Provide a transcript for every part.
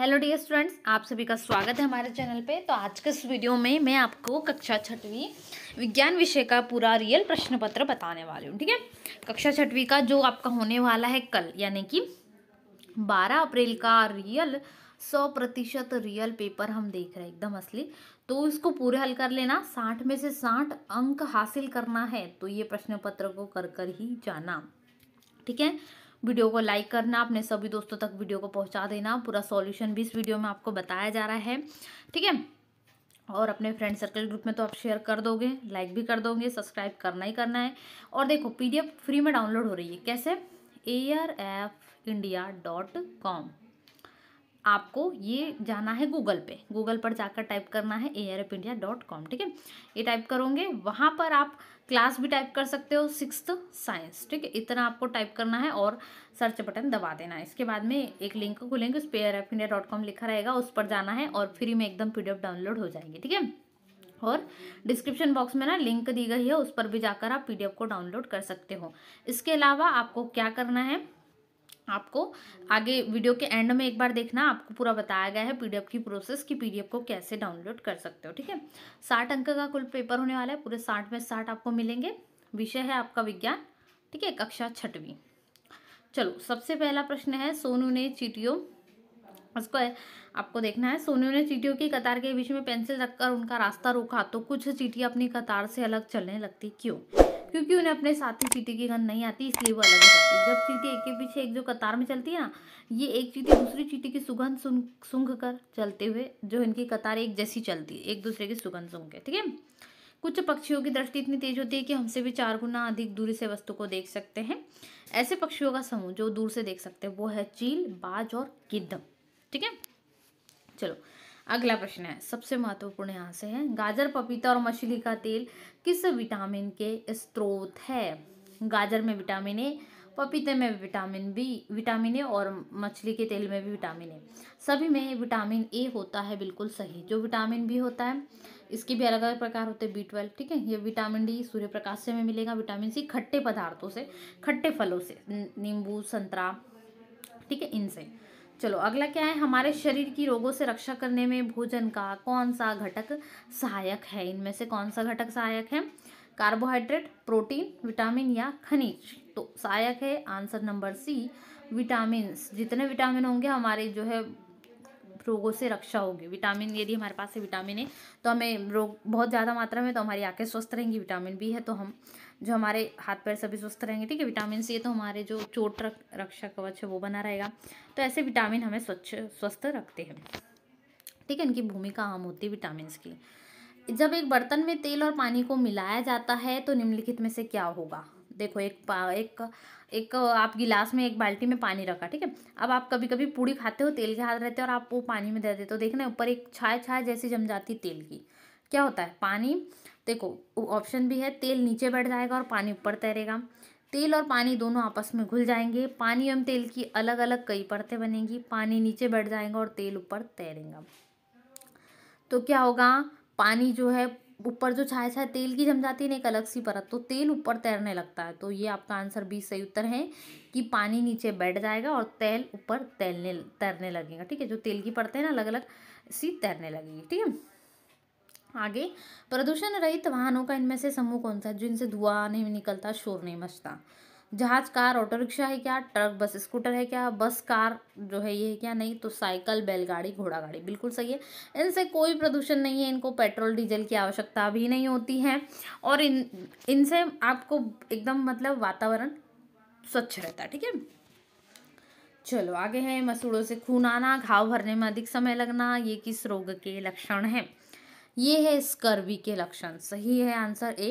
hello dear students आप सभी का स्वागत है हमारे चैनल पे तो आज के इस वीडियो में मैं आपको कक्षा छठवीं विज्ञान विषय का पूरा रियल प्रश्न पत्र बताने वाली हूँ ठीक है कक्षा छठवीं का जो आपका होने वाला है कल यानी कि 12 अप्रैल का रियल 100 प्रतिशत रियल पेपर हम देख रहे हैं एकदम असली तो इसको पूरे हल कर लेना साठ में से साठ अंक हासिल करना है तो ये प्रश्न पत्र को कर कर ही जाना ठीक है वीडियो को लाइक करना अपने सभी दोस्तों तक वीडियो को पहुँचा देना पूरा सॉल्यूशन भी इस वीडियो में आपको बताया जा रहा है ठीक है और अपने फ्रेंड सर्कल ग्रुप में तो आप शेयर कर दोगे लाइक भी कर दोगे सब्सक्राइब करना ही करना है और देखो पी फ्री में डाउनलोड हो रही है कैसे A R F India dot com आपको ये जाना है गूगल पे गूगल पर जाकर टाइप करना है A R F India dot com ठीक है ये टाइप करोगे वहाँ पर आप क्लास भी टाइप कर सकते हो सिक्स साइंस ठीक है इतना आपको टाइप करना है और सर्च बटन दबा देना है इसके बाद में एक लिंक खुलेंगे उस पर R F India dot com लिखा रहेगा उस पर जाना है और फ्री में एकदम पी डाउनलोड हो जाएगी ठीक है और डिस्क्रिप्शन बॉक्स में ना लिंक दी गई है उस पर भी जाकर आप पीडीएफ को डाउनलोड कर सकते हो इसके अलावा आपको क्या करना है आपको आगे वीडियो के एंड में एक बार देखना आपको पूरा बताया गया है पीडीएफ की प्रोसेस की पीडीएफ को कैसे डाउनलोड कर सकते हो ठीक है साठ अंक का कुल पेपर होने वाला है पूरे साठ में साठ आपको मिलेंगे विषय है आपका विज्ञान ठीक है कक्षा छठवीं चलो सबसे पहला प्रश्न है सोनू ने चीटियों उसको आपको देखना है सोनू ने चीटियों की कतार के बीच में पेंसिल रखकर उनका रास्ता रोका तो कुछ चीटियाँ अपनी कतार से अलग चलने लगती क्यों क्योंकि उन्हें अपने साथी चीटी की गंध नहीं आती इसलिए वो अलग हो जाती है जब चीटी एक के पीछे एक जो कतार में चलती है ना ये एक चीटी दूसरी चीटी की सुगंध सुन सूंघ कर चलते हुए जो इनकी कतार एक जैसी चलती है एक दूसरे की सुगंध सूंघ के ठीक है कुछ पक्षियों की दृष्टि इतनी तेज होती है कि हमसे भी चार गुना अधिक दूरी से वस्तु को देख सकते हैं ऐसे पक्षियों का समूह जो दूर से देख सकते हैं वो है चील बाज और गिद्धम ठीक है चलो अगला प्रश्न है सबसे महत्वपूर्ण यहाँ से है गाजर पपीता और मछली का तेल किस विटामिन के स्रोत है गाजर में विटामिन ए पपीते में विटामिन बी विटामिन ए और मछली के तेल में भी विटामिन ए सभी में विटामिन ए होता है बिल्कुल सही जो विटामिन बी होता है इसके भी अलग अलग प्रकार होते हैं बी ट्वेल्व ठीक है ये विटामिन डी सूर्य प्रकाश से में मिलेगा विटामिन सी खट्टे पदार्थों से खट्टे फलों से नींबू संतरा ठीक है इनसे चलो अगला क्या है हमारे शरीर की रोगों से रक्षा करने में भोजन का कौन सा घटक सहायक है इनमें से कौन सा घटक सहायक है कार्बोहाइड्रेट प्रोटीन विटामिन या खनिज तो सहायक है आंसर नंबर सी विटामिन जितने विटामिन होंगे हमारे जो है रोगों से रक्षा होगी विटामिन यदि हमारे पास है विटामिन ए तो हमें रोग बहुत ज़्यादा मात्रा में तो हमारी आँखें स्वस्थ रहेंगी विटामिन बी है तो हम जो हमारे हाथ पैर सभी स्वस्थ रहेंगे ठीक है विटामिन सी है तो हमारे जो चोट रक्षा कवच है वो बना रहेगा तो ऐसे विटामिन हमें स्वच्छ स्वस्थ रखते हैं ठीक है इनकी भूमिका अहम होती है विटामिन की जब एक बर्तन में तेल और पानी को मिलाया जाता है तो निम्नलिखित में से क्या होगा देखो एक पा एक एक आप गिलास में एक बाल्टी में पानी रखा ठीक है अब आप कभी कभी पूड़ी खाते हो तेल के हाथ रहते हो और आप वो पानी में दे देते हो देखना ऊपर एक छाय छाय जैसी जम जाती तेल की क्या होता है पानी देखो ऑप्शन भी है तेल नीचे बैठ जाएगा और पानी ऊपर तैरेगा तेल और पानी दोनों आपस में घुल जाएंगे पानी एवं तेल की अलग अलग कई परतें बनेंगी पानी नीचे बैठ जाएगा और तेल ऊपर तैरेगा तो क्या होगा पानी जो है ऊपर जो छाया छाया तेल की जम जाती है ना एक अलग सी परत तो तेल ऊपर तैरने लगता है तो ये आपका आंसर भी सही उत्तर है कि पानी नीचे बैठ जाएगा और तेल ऊपर तैरने तैरने लगेगा ठीक है जो तेल की परतें ना अलग अलग सी तैरने लगेगी ठीक है आगे प्रदूषण रहित वाहनों का इनमें से समूह कौन सा है जिनसे धुआं नहीं निकलता शोर नहीं मचता जहाज कार ऑटो रिक्शा है क्या ट्रक बस स्कूटर है क्या बस कार जो है ये है क्या नहीं तो साइकिल बैलगाड़ी घोड़ा गाड़ी बिल्कुल सही है इनसे कोई प्रदूषण नहीं है इनको पेट्रोल डीजल की आवश्यकता भी नहीं होती है और इन इनसे आपको एकदम मतलब वातावरण स्वच्छ रहता है ठीक है चलो आगे है मसूड़ों से खून आना घाव भरने में अधिक समय लगना ये किस रोग के लक्षण है ये है स्कर्वी के लक्षण सही है आंसर ए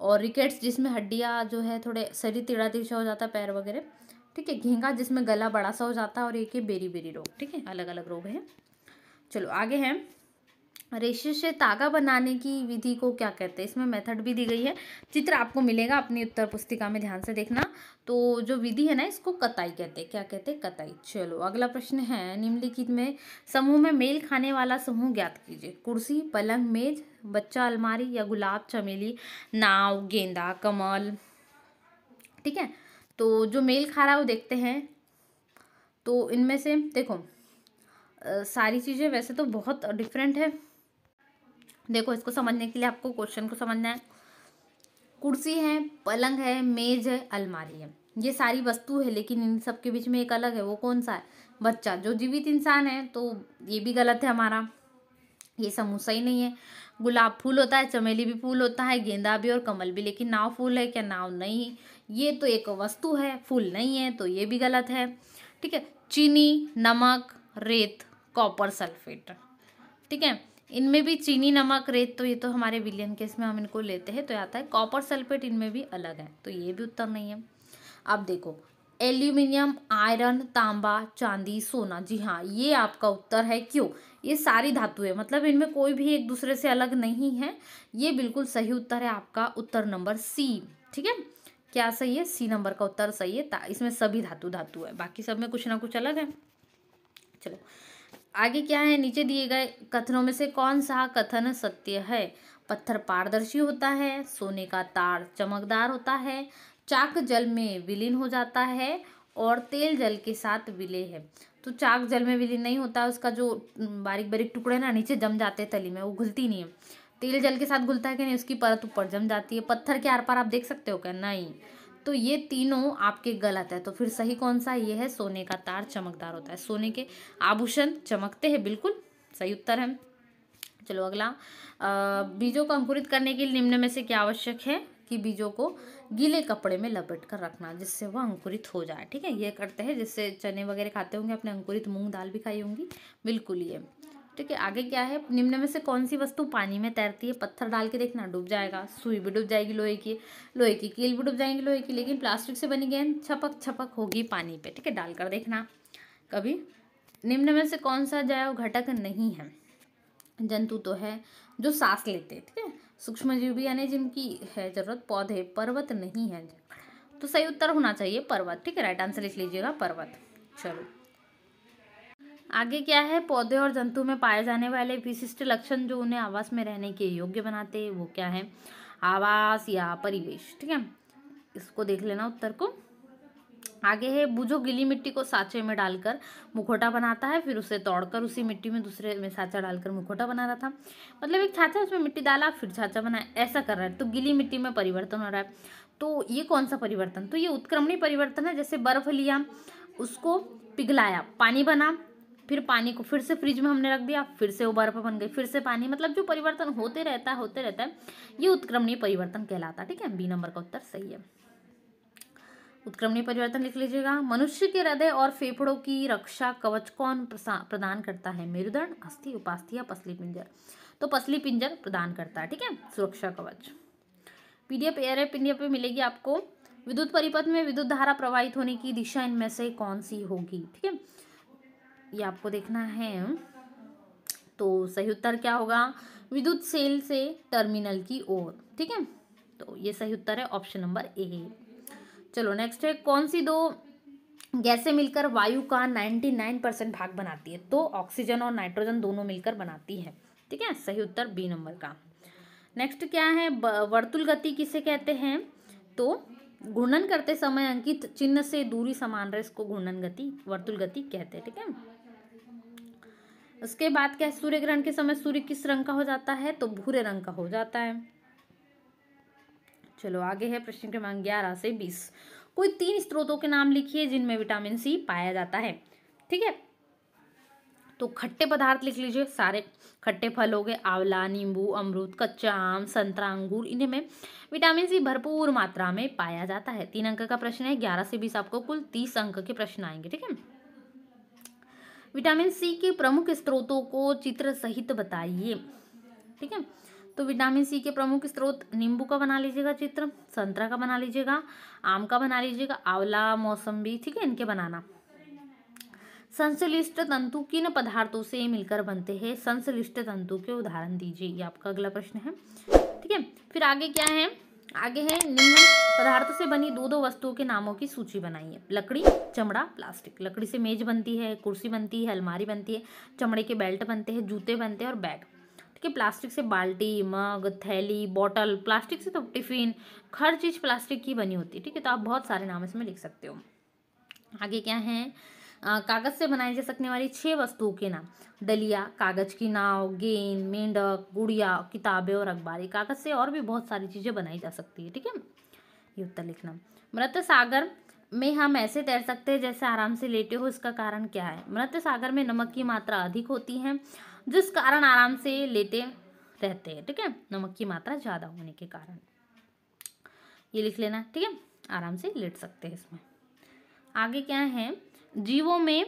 और रिकेट्स जिसमें हड्डियाँ जो है थोड़े शरीर तिड़ा तिरछा हो जाता है पैर वगैरह ठीक है घेंगा जिसमें गला बड़ा सा हो जाता है और एक ही बेरी बेरी रोग ठीक है अलग अलग रोग हैं चलो आगे हैं रेशे से तागा बनाने की विधि को क्या कहते हैं इसमें मेथड भी दी गई है चित्र आपको मिलेगा अपनी उत्तर पुस्तिका में ध्यान से देखना तो जो विधि है ना इसको कताई कहते हैं क्या कहते हैं कताई चलो अगला प्रश्न है निम्नलिखित में समूह में मेल खाने वाला समूह ज्ञात कीजिए कुर्सी पलंग मेज बच्चा अलमारी या गुलाब चमेली नाव गेंदा कमल ठीक है तो जो मेल खा रहा है वो देखते हैं तो इनमें से देखो सारी चीज़ें वैसे तो बहुत डिफरेंट है देखो इसको समझने के लिए आपको क्वेश्चन को समझना है कुर्सी है पलंग है मेज है अलमारी है ये सारी वस्तु है लेकिन इन सब के बीच में एक अलग है वो कौन सा है बच्चा जो जीवित इंसान है तो ये भी गलत है हमारा ये समोसा ही नहीं है गुलाब फूल होता है चमेली भी फूल होता है गेंदा भी और कमल भी लेकिन नाव फूल है क्या नाव नहीं ये तो एक वस्तु है फूल नहीं है तो ये भी गलत है ठीक है चीनी नमक रेत कॉपर सल्फेट ठीक है इनमें भी चीनी नमक रेत तो ये तो हमारे विलियन केस में हम इनको लेते हैं तो आता है कॉपर सल्फेट इनमें भी अलग है तो ये भी उत्तर नहीं है अब देखो एल्यूमिनियम आयरन तांबा चांदी सोना जी हाँ ये आपका उत्तर है क्यों ये सारी धातु है मतलब इनमें कोई भी एक दूसरे से अलग नहीं है ये बिल्कुल सही उत्तर है आपका उत्तर नंबर सी ठीक है क्या सही है सी नंबर का उत्तर सही है इसमें सभी धातु धातु है बाकी सब में कुछ ना कुछ अलग है चलो आगे क्या है नीचे दिए गए कथनों में से कौन सा कथन सत्य है पत्थर पारदर्शी होता है सोने का तार चमकदार होता है चाक जल में विलीन हो जाता है और तेल जल के साथ विले है तो चाक जल में विलीन नहीं होता उसका जो बारीक बारीक टुकड़े ना नीचे जम जाते हैं तली में वो घुलती नहीं है तेल जल के साथ घुलता है कि नहीं उसकी परत ऊपर जम जाती है पत्थर के आर पार आप देख सकते हो क्या नहीं तो ये तीनों आपके गलत है तो फिर सही कौन सा ये है सोने का तार चमकदार होता है सोने के आभूषण चमकते हैं बिल्कुल सही उत्तर है चलो अगला बीजों को अंकुरित करने के लिए निम्न में से क्या आवश्यक है कि बीजों को गीले कपड़े में लपेट कर रखना जिससे वह अंकुरित हो जाए ठीक है ये करते हैं जिससे चने वगैरह खाते होंगे अपने अंकुरित मूंग दाल भी खाई होंगी बिल्कुल ये ठीक है आगे क्या है निम्न में से कौन सी वस्तु पानी में तैरती है पत्थर डाल के देखना डूब जाएगा सुई भी डूब जाएगी लोहे की लोहे की कील भी डूब जाएंगी लोहे की लेकिन प्लास्टिक से बनी गेंद छपक छपक होगी पानी पे ठीक है डालकर देखना कभी निम्न में से कौन सा जैव घटक नहीं है जंतु तो है जो सांस लेते हैं ठीक है सूक्ष्म जीव भी यानी जिनकी है जरूरत पौधे पर्वत नहीं है तो सही उत्तर होना चाहिए पर्वत ठीक है राइट आंसर लिख लीजिएगा पर्वत चलो आगे क्या है पौधे और जंतु में पाए जाने वाले विशिष्ट लक्षण जो उन्हें आवास में रहने के योग्य बनाते हैं वो क्या है आवास या परिवेश ठीक है इसको देख लेना उत्तर को आगे है बुझो गिली मिट्टी को साँचे में डालकर मुखोटा बनाता है फिर उसे तोड़कर उसी मिट्टी में दूसरे में साचा डालकर मुखोटा बना रहा था मतलब एक छाचा उसमें मिट्टी डाला फिर छाचा बनाया ऐसा कर रहा है तो गिली मिट्टी में परिवर्तन हो रहा है तो ये कौन सा परिवर्तन तो ये उत्क्रमणी परिवर्तन है जैसे बर्फ लिया उसको पिघलाया पानी बना फिर पानी को फिर से फ्रिज में हमने रख दिया फिर से वो बर्फ बन गई फिर से पानी मतलब जो परिवर्तन होते रहता है होते रहता है ये उत्क्रमणीय परिवर्तन कहलाता है ठीक है बी नंबर का उत्तर सही है उत्क्रमणीय परिवर्तन लिख लीजिएगा मनुष्य के हृदय और फेफड़ों की रक्षा कवच कौन प्रदान करता है मेरुदंड अस्थि उपास्थि या पसली पिंजर तो पसली पिंजर प्रदान करता है ठीक है सुरक्षा कवच पीडीएफ एयर पीडीएफ पे मिलेगी आपको विद्युत परिपथ में विद्युत धारा प्रवाहित होने की दिशा इनमें से कौन सी होगी ठीक है ये आपको देखना है तो सही उत्तर क्या होगा विद्युत सेल से टर्मिनल की ओर ठीक है तो ये सही उत्तर है ऑप्शन नंबर ए चलो नेक्स्ट है कौन सी दो गैसें मिलकर वायु का 99 परसेंट भाग बनाती है तो ऑक्सीजन और नाइट्रोजन दोनों मिलकर बनाती है ठीक है सही उत्तर बी नंबर का नेक्स्ट क्या है वर्तुल गति किसे कहते हैं तो घूर्णन करते समय अंकित चिन्ह से दूरी समान रहे इसको घूर्णन गति वर्तुल गति कहते हैं ठीक है उसके बाद क्या है सूर्य ग्रहण के समय सूर्य किस रंग का हो जाता है तो भूरे रंग का हो जाता है चलो आगे है प्रश्न क्रमांक ग्यारह से बीस कोई तीन स्त्रोतों के नाम लिखिए जिनमें विटामिन सी पाया जाता है ठीक है तो खट्टे पदार्थ लिख लीजिए सारे खट्टे फल हो गए आंवला नींबू अमरूद कच्चा आम संतरा अंगूर इन्हें में विटामिन सी भरपूर मात्रा में पाया जाता है तीन अंक का प्रश्न है ग्यारह से बीस आपको कुल तीस अंक के प्रश्न आएंगे ठीक है विटामिन सी के प्रमुख स्रोतों को चित्र सहित बताइए ठीक है तो विटामिन सी के प्रमुख स्रोत नींबू का बना लीजिएगा चित्र संतरा का बना लीजिएगा आम का बना लीजिएगा आंवला मौसम्बी ठीक है इनके बनाना संश्लिष्ट तंतु किन पदार्थों से मिलकर बनते हैं संश्लिष्ट तंतु के उदाहरण दीजिए ये आपका अगला प्रश्न है ठीक है फिर आगे क्या है आगे है निम्न पदार्थ से बनी दो दो वस्तुओं के नामों की सूची बनाइए लकड़ी चमड़ा प्लास्टिक लकड़ी से मेज बनती है कुर्सी बनती है अलमारी बनती है चमड़े के बेल्ट बनते हैं जूते बनते हैं और बैग ठीक है प्लास्टिक से बाल्टी मग थैली बॉटल प्लास्टिक से तो टिफिन हर चीज़ प्लास्टिक की बनी होती है ठीक है तो आप बहुत सारे नाम इसमें लिख सकते हो आगे क्या है कागज़ से बनाई जा सकने वाली छह वस्तुओं के नाम डलिया कागज़ की नाव गेंद मेंढक गुड़िया किताबें और अखबारी कागज़ से और भी बहुत सारी चीज़ें बनाई जा सकती है ठीक है ये उत्तर लिखना मृत सागर में हम ऐसे तैर सकते हैं जैसे आराम से लेटे हो इसका कारण क्या है मृत सागर में नमक की मात्रा अधिक होती है जिस कारण आराम से लेटे रहते हैं ठीक है नमक की मात्रा ज़्यादा होने के कारण ये लिख लेना ठीक है आराम से लेट सकते हैं इसमें आगे क्या है जीवों में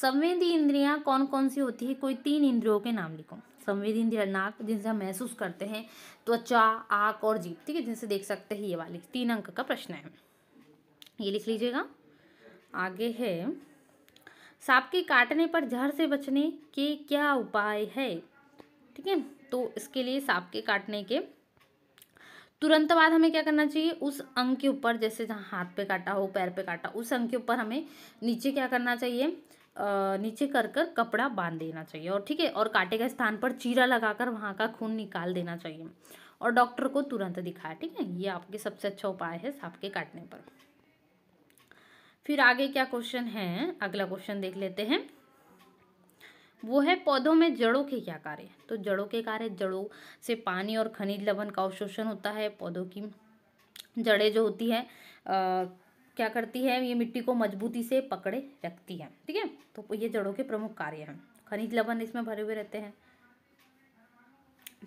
संवेदी इंद्रियां कौन कौन सी होती है कोई तीन इंद्रियों के नाम लिखो संवेदी इंद्रिया नाक जिनसे हम महसूस करते हैं त्वचा आँख और जीप ठीक है जिनसे देख सकते हैं ये वाले तीन अंक का प्रश्न है ये लिख लीजिएगा आगे है सांप के काटने पर जहर से बचने के क्या उपाय है ठीक है तो इसके लिए सांप के काटने के तुरंत बाद हमें क्या करना चाहिए उस अंग के ऊपर जैसे जहाँ हाथ पे काटा हो पैर पे काटा उस अंग के ऊपर हमें नीचे क्या करना चाहिए नीचे कर कर कपड़ा बांध देना चाहिए और ठीक है और काटे के स्थान पर चीरा लगाकर वहाँ का खून निकाल देना चाहिए और डॉक्टर को तुरंत दिखाया ठीक है ये आपके सबसे अच्छा उपाय है सांप के काटने पर फिर आगे क्या क्वेश्चन है अगला क्वेश्चन देख लेते हैं वो है पौधों में जड़ों के क्या कार्य तो जड़ों के कार्य जड़ों से पानी और खनिज लवण का अवशोषण होता है पौधों की जड़ें जो होती है आ, क्या करती है ये मिट्टी को मजबूती से पकड़े रखती है ठीक है तो ये जड़ों के प्रमुख कार्य हैं खनिज लवण इसमें भरे हुए रहते हैं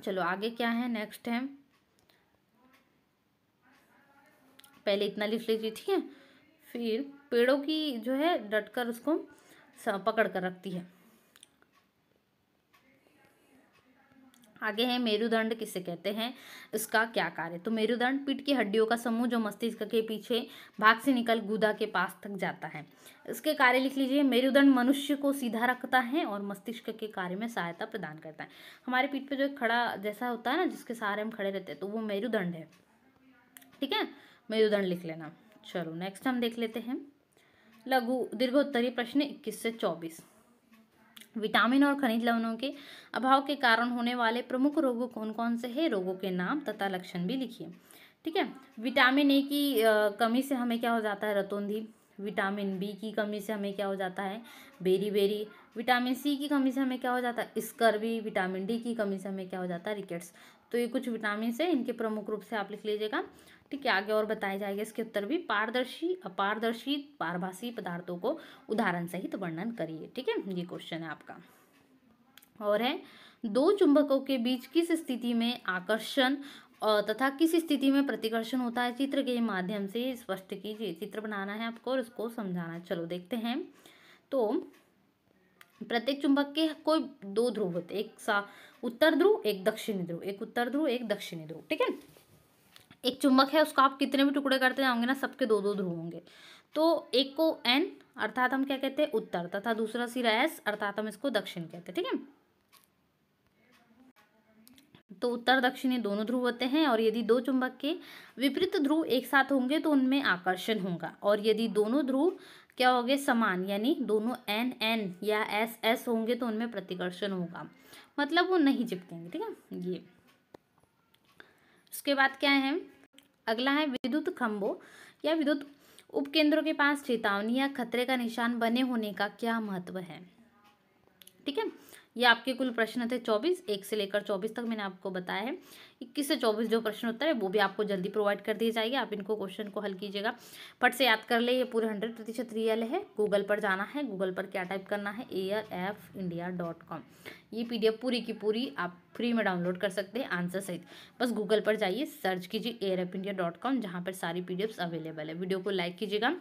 चलो आगे क्या है नेक्स्ट है पहले इतना लिख लीजिए ठीक है फिर पेड़ों की जो है डटकर उसको पकड़ कर रखती है आगे है मेरुदंड किसे कहते हैं इसका क्या कार्य तो मेरुदंड पीठ की हड्डियों का समूह जो मस्तिष्क के पीछे भाग से निकल गुदा के पास तक जाता है इसके कार्य लिख लीजिए मेरुदंड मनुष्य को सीधा रखता है और मस्तिष्क के कार्य में सहायता प्रदान करता है हमारे पीठ पे जो एक खड़ा जैसा होता है ना जिसके सहारे हम खड़े रहते हैं तो वो मेरुदंड है ठीक है मेरुदंड लिख लेना चलो नेक्स्ट हम देख लेते हैं लघु दीर्घोत्तरी प्रश्न इक्कीस से चौबीस विटामिन और खनिज लवणों के अभाव के कारण होने वाले प्रमुख रोगों कौन कौन से हैं रोगों के नाम तथा लक्षण भी लिखिए ठीक है विटामिन ए की कमी से हमें क्या हो जाता है रतौंधी विटामिन बी की कमी से हमें क्या हो जाता है बेरी बेरी विटामिन सी की कमी से हमें क्या हो जाता है स्कर्वी विटामिन डी की कमी से हमें क्या हो जाता है रिकेट्स तो ये कुछ विटामिन है इनके प्रमुख रूप से आप लिख लीजिएगा ठीक के आगे और बताया जाएगा इसके उत्तर भी पारदर्शी अपारदर्शी पारभाषी पदार्थों को उदाहरण सहित वर्णन करिए ठीक है ये क्वेश्चन है आपका और है दो चुंबकों के बीच किस स्थिति में आकर्षण तथा किस स्थिति में प्रतिकर्षण होता है चित्र के माध्यम से स्पष्ट कीजिए चित्र बनाना है आपको और इसको समझाना चलो देखते हैं तो प्रत्येक चुंबक के कोई दो ध्रुव होते एक सा उत्तर ध्रुव एक दक्षिणी ध्रुव एक उत्तर ध्रुव एक दक्षिणी ध्रुव ठीक है एक चुंबक है उसको आप कितने भी टुकड़े करते जाओगे ना सबके दो दो ध्रुव होंगे तो एक को एन अर्थात हम क्या कहते हैं उत्तर तथा दूसरा सिरा एस अर्थात हम इसको दक्षिण कहते हैं ठीक है तो उत्तर दक्षिण ये दोनों ध्रुव होते हैं और यदि दो चुंबक के विपरीत ध्रुव एक साथ होंगे तो उनमें आकर्षण होगा और यदि दोनों ध्रुव क्या होंगे समान यानी दोनों एन एन या एस एस होंगे तो उनमें प्रतिकर्षण होगा मतलब वो नहीं चिपकेंगे ठीक है ये उसके बाद क्या है अगला है विद्युत खंभों या विद्युत उपकेंद्रों के पास चेतावनी या खतरे का निशान बने होने का क्या महत्व है ठीक है ये आपके कुल प्रश्न थे चौबीस एक से लेकर चौबीस तक मैंने आपको बताया है इक्कीस से चौबीस जो प्रश्न उत्तर है वो भी आपको जल्दी प्रोवाइड कर दिए जाएंगे आप इनको क्वेश्चन को हल कीजिएगा फट से याद कर ले ये पूरे हंड्रेड प्रतिशत रियल है गूगल पर जाना है गूगल पर क्या टाइप करना है A R F India dot com ये पी पूरी की पूरी आप फ्री में डाउनलोड कर सकते हैं आंसर सहित बस गूगल पर जाइए सर्च कीजिए A R F India dot com जहाँ पर सारी पी अवेलेबल है वीडियो को लाइक कीजिएगा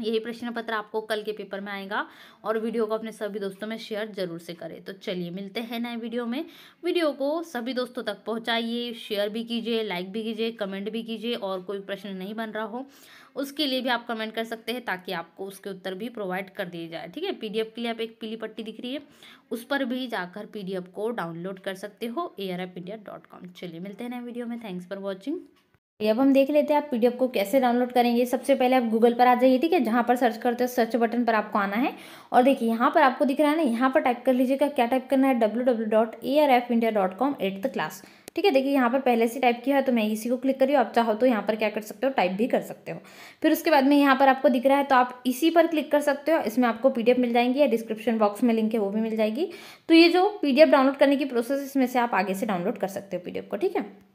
यही प्रश्न पत्र आपको कल के पेपर में आएगा और वीडियो को अपने सभी दोस्तों में शेयर जरूर से करें तो चलिए मिलते हैं नए वीडियो में वीडियो को सभी दोस्तों तक पहुंचाइए शेयर भी कीजिए लाइक भी कीजिए कमेंट भी कीजिए और कोई प्रश्न नहीं बन रहा हो उसके लिए भी आप कमेंट कर सकते हैं ताकि आपको उसके उत्तर भी प्रोवाइड कर दिए जाए ठीक है पीडीएफ के लिए आप एक पीली पट्टी दिख रही है उस पर भी जाकर पीडीएफ को डाउनलोड कर सकते हो ए चलिए मिलते हैं नए वीडियो में थैंक्स फॉर वॉचिंग अब हम देख लेते हैं आप पीडीएफ को कैसे डाउनलोड करेंगे सबसे पहले आप गूगल पर आ जाइए ठीक है जहाँ पर सर्च करते हो सर्च बटन पर आपको आना है और देखिए यहाँ पर आपको दिख रहा है ना यहाँ पर टाइप कर लीजिएगा क्या टाइप करना है W W dot A R F India dot com eighth class ठीक है देखिए यहाँ पर पहले से टाइप किया है तो मैं इसी को क्लिक करी आप चाहो तो यहाँ पर क्या कर सकते हो टाइप भी कर सकते हो फिर उसके बाद में यहाँ पर आपको दिख रहा है तो आप इसी पर क्लिक कर सकते हो इसमें आपको पीडीएफ मिल जाएंगी या डिस्क्रिप्शन बॉक्स में लिंक है वो भी मिल जाएगी तो ये जो पीडीएफ डाउनलोड करने की प्रोसेस इसमें से आप आगे से डाउनलोड कर सकते हो पीडीएफ को ठीक है